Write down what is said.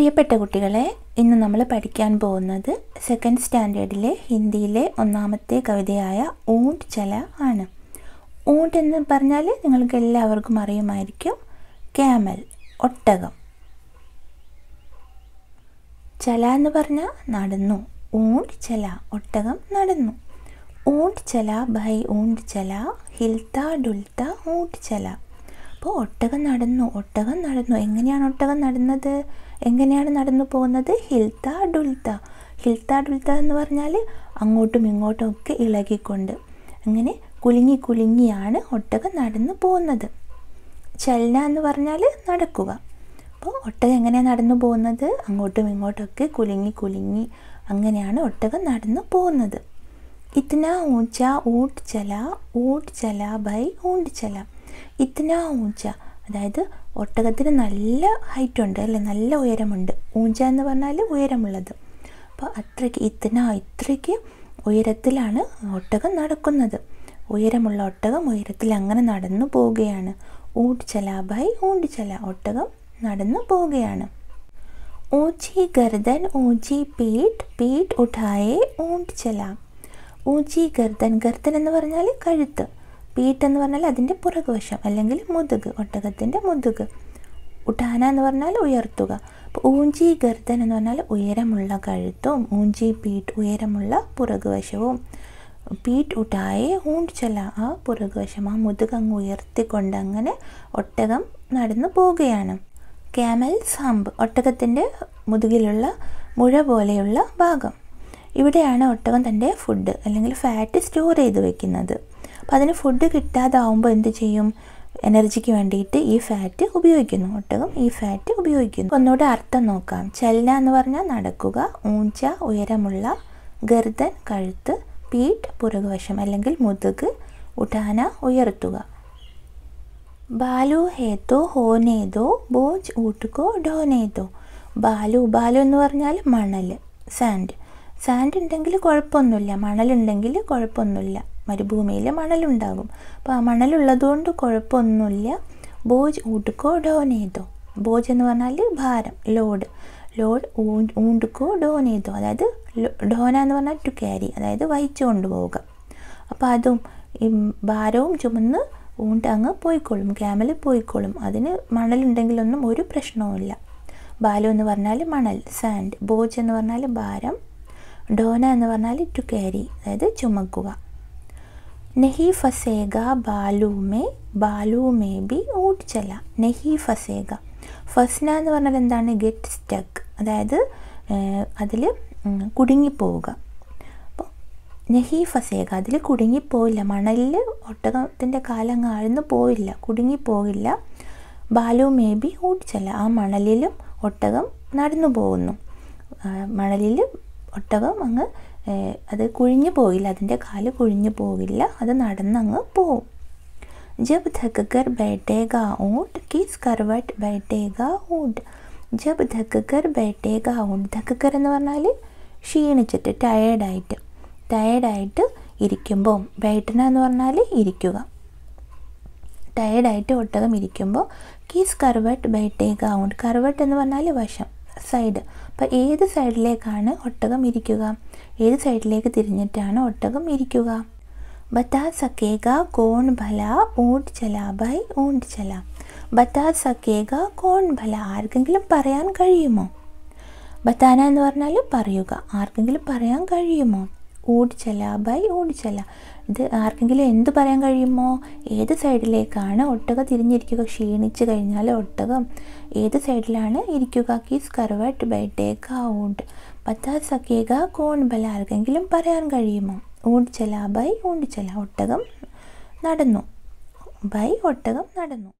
പ്രിയപ്പെട്ട കുട്ടികളെ ഇന്ന് നമ്മൾ പഠിക്കാൻ പോകുന്നത് സെക്കൻഡ് സ്റ്റാൻഡേർഡിലെ ഹിന്ദിയിലെ ഒന്നാമത്തെ കവിതയായ ഊണ്ട് ചല ആണ് ഊണ്ട് എന്ന് പറഞ്ഞാൽ നിങ്ങൾക്ക് എല്ലാവർക്കും അറിയുമായിരിക്കും ക്യാമൽ ഒട്ടകം ചല എന്ന് പറഞ്ഞാൽ നടന്നു ഊണ്ട് ചല ഒട്ടകം നടന്നു ഊണ്ട് ചല ഭൈ ഊണ്ട് ചല ഹിൽത്ത ഡുൽത്ത ഊണ്ട് ചല അപ്പോൾ ഒട്ടകം നടന്നു ഒട്ടകം നടന്നു എങ്ങനെയാണ് ഒട്ടകം നടന്നത് എങ്ങനെയാണ് നടന്നു പോകുന്നത് ഹിൽത്ത ഡുൽത്ത ഹിൽത്ത ഡുൽത്ത എന്ന് പറഞ്ഞാൽ അങ്ങോട്ടും ഇങ്ങോട്ടും ഒക്കെ ഇളകിക്കൊണ്ട് അങ്ങനെ കുലുങ്ങി കുലുങ്ങിയാണ് ഒട്ടകം നടന്നു പോകുന്നത് ചലന എന്ന് പറഞ്ഞാൽ നടക്കുക അപ്പോൾ ഒട്ടകം എങ്ങനെയാണ് നടന്നു പോകുന്നത് അങ്ങോട്ടും ഇങ്ങോട്ടൊക്കെ കുലുങ്ങി കുലുങ്ങി അങ്ങനെയാണ് ഒട്ടകം നടന്നു പോകുന്നത് ഇത്തന ഊച്ച ഊട്ട് ചല ഊട്ട് ചല ബൈ ഊണ്ട് ചല ഇത്തന ഊച്ച അതായത് ഒട്ടകത്തിന് നല്ല ഹൈറ്റ് ഉണ്ട് അല്ലേ നല്ല ഉയരമുണ്ട് ഊഞ്ച എന്ന് പറഞ്ഞാൽ ഉയരമുള്ളത് അപ്പോൾ അത്രയ്ക്ക് ഇത്തിന ഇത്രയ്ക്ക് ഉയരത്തിലാണ് ഒട്ടകം നടക്കുന്നത് ഉയരമുള്ള ഒട്ടകം ഉയരത്തിൽ അങ്ങനെ നടന്നു പോവുകയാണ് ഊട്ട് ചല ബൈ ഊണ്ട് ചല ഒട്ടകം നടന്നു പോവുകയാണ് ഊച്ചി ഗർദൻ ഊച്ചി പീട്ട് പീട്ട് ഉഠായേ ഊണ്ട് ചല ഊച്ചി ഗർദൻ ഗർദൻ എന്ന് പറഞ്ഞാൽ കഴുത്ത് പീറ്റ് എന്ന് പറഞ്ഞാൽ അതിൻ്റെ പുറകുവശം അല്ലെങ്കിൽ മുതുക് ഒട്ടകത്തിൻ്റെ മുതുക് ഉടാന എന്ന് പറഞ്ഞാൽ ഉയർത്തുക അപ്പോൾ ഊഞ്ചി ഗർദൻ എന്ന് പറഞ്ഞാൽ ഉയരമുള്ള കഴുത്തും ഊഞ്ചി പീറ്റ് ഉയരമുള്ള പുറകുവശവും പീറ്റ് ഉടായെ ഊണ്ടിച്ചല്ല ആ പുറകുവശം ആ മുതുകങ്ങ് ഉയർത്തിക്കൊണ്ട് അങ്ങനെ ഒട്ടകം നടന്നു പോവുകയാണ് ക്യാമൽ സാമ്പ് ഒട്ടകത്തിൻ്റെ മുതുകിലുള്ള മുഴ പോലെയുള്ള ഭാഗം ഇവിടെയാണ് ഒട്ടകം തൻ്റെ ഫുഡ് അല്ലെങ്കിൽ ഫാറ്റ് സ്റ്റോർ ചെയ്ത് വെക്കുന്നത് അപ്പോൾ അതിന് ഫുഡ് കിട്ടാതാവുമ്പോൾ എന്ത് ചെയ്യും എനർജിക്ക് വേണ്ടിയിട്ട് ഈ ഫാറ്റ് ഉപയോഗിക്കുന്നു ഒട്ടകം ഈ ഫാറ്റ് ഉപയോഗിക്കുന്നു ഒന്നുകൂടെ അർത്ഥം നോക്കാം ചലന എന്ന് പറഞ്ഞാൽ നടക്കുക ഊഞ്ച ഉയരമുള്ള ഗർദൻ കഴുത്ത് പീഠ് പുറകുവശം അല്ലെങ്കിൽ മുതുക് ഉടാന ഉയർത്തുക ബാലു ഹേത്തോ ഹോനേതോ ബോജ് ഊട്ടുക്കോ ഡോനേതോ ബാലു ബാലു എന്ന് പറഞ്ഞാൽ മണൽ സാൻഡ് സാൻഡ് ഉണ്ടെങ്കിൽ കുഴപ്പമൊന്നുമില്ല മണലുണ്ടെങ്കിൽ കുഴപ്പമൊന്നുമില്ല മരുഭൂമിയിൽ മണലുണ്ടാകും അപ്പോൾ ആ മണലുള്ളതുകൊണ്ട് കുഴപ്പമൊന്നുമില്ല ബോജ് ഊട്ടുക്കോ ഡോനേതോ ബോജ് എന്ന് പറഞ്ഞാൽ ഭാരം ലോഡ് ലോഡ് ഊണ്ടുക്കോ ഡോനേതോ അതായത് ഡോന എന്ന് പറഞ്ഞാൽ ടു ക്യാരി അതായത് വഹിച്ചു കൊണ്ടുപോവുക അപ്പോൾ അതും ഈ ഭാരവും ചുമന്ന് ഊണ്ട് അങ്ങ് പോയിക്കോളും ക്യാമൽ പോയിക്കോളും അതിന് മണലുണ്ടെങ്കിലൊന്നും ഒരു പ്രശ്നവുമില്ല ബാലു എന്ന് പറഞ്ഞാൽ മണൽ സാൻഡ് ബോജ് എന്ന് പറഞ്ഞാൽ ഭാരം ഡോന എന്ന് പറഞ്ഞാൽ ടു ക്യാരി അതായത് ചുമക്കുക നെഹി ഫസേഗ बालू में ബാലു മേ ബി ഓടിച്ചല്ല നെഹി ഫസേഗ ഫസ്ന എന്ന് പറഞ്ഞാൽ എന്താണ് ഗെറ്റ് സ്റ്റക്ക് അതായത് അതിൽ കുടുങ്ങിപ്പോവുക അപ്പോൾ നെഹി ഫസേഗ അതിൽ കുടുങ്ങിപ്പോയില്ല മണലിൽ ഒട്ടകത്തിൻ്റെ കാലം ആഴ്ന്നു പോയില്ല കുടുങ്ങിപ്പോകില്ല ബാലു മേ ബി ചല ആ മണലിലും ഒട്ടകം നടന്നു പോകുന്നു മണലിൽ ഒട്ടകം അങ്ങ് അത് കുഴിഞ്ഞു പോകില്ല അതിൻ്റെ കാല് കുഴിഞ്ഞു പോകില്ല അത് നടന്നങ്ങ് പോവും ജബ് ധക്കർ ബൈട്ടേക ഊട്ട് കീസ് കർവട്ട് ബൈട്ടേക ഊട്ട് ജബ് ധക്കർ ബൈട്ടേക ഊണ്ട് ധക്കർ എന്ന് പറഞ്ഞാൽ ക്ഷീണിച്ചിട്ട് ടയേർഡായിട്ട് ടയേർഡായിട്ട് ഇരിക്കുമ്പോൾ ബൈട്ടന എന്ന് പറഞ്ഞാൽ ഇരിക്കുക ടയേർഡായിട്ട് ഒട്ടകം ഇരിക്കുമ്പോൾ കീസ് കർവട്ട് ബൈട്ടേക ഊണ്ട് കർവട്ട് എന്ന് പറഞ്ഞാൽ വശം സൈഡ് അപ്പോൾ ഏത് സൈഡിലേക്കാണ് ഒട്ടകം ഇരിക്കുക ഏത് സൈഡിലേക്ക് തിരിഞ്ഞിട്ടാണ് ഒട്ടകം ഇരിക്കുക ബത്താ സക്കേക കോൺ ഭല ഊണ്ട് ചല ബൈ ഊണ്ട് ചല ബത്താ സക്കേക കോൺ ഭല ആർക്കെങ്കിലും പറയാൻ കഴിയുമോ ബത്താന എന്ന് പറഞ്ഞാൽ പറയുക ആർക്കെങ്കിലും പറയാൻ കഴിയുമോ ഓടിച്ചല്ല ബൈ ഓടിച്ചല്ല ഇത് ആർക്കെങ്കിലും എന്ത് പറയാൻ കഴിയുമോ ഏത് സൈഡിലേക്കാണ് ഒട്ടക തിരിഞ്ഞിരിക്കുക ക്ഷീണിച്ച് കഴിഞ്ഞാൽ ഒട്ടകം ഏത് സൈഡിലാണ് ഇരിക്കുക കീസ് കർവട്ട് ബൈ ടേക്ക് ഔട്ട് പത്താ സക്കേക കോൺ ബല ആർക്കെങ്കിലും പറയാൻ കഴിയുമോ ഓടിച്ചല ബൈ ഓടിച്ചല ഒട്ടകം നടന്നു ബൈ ഒട്ടകം നടന്നു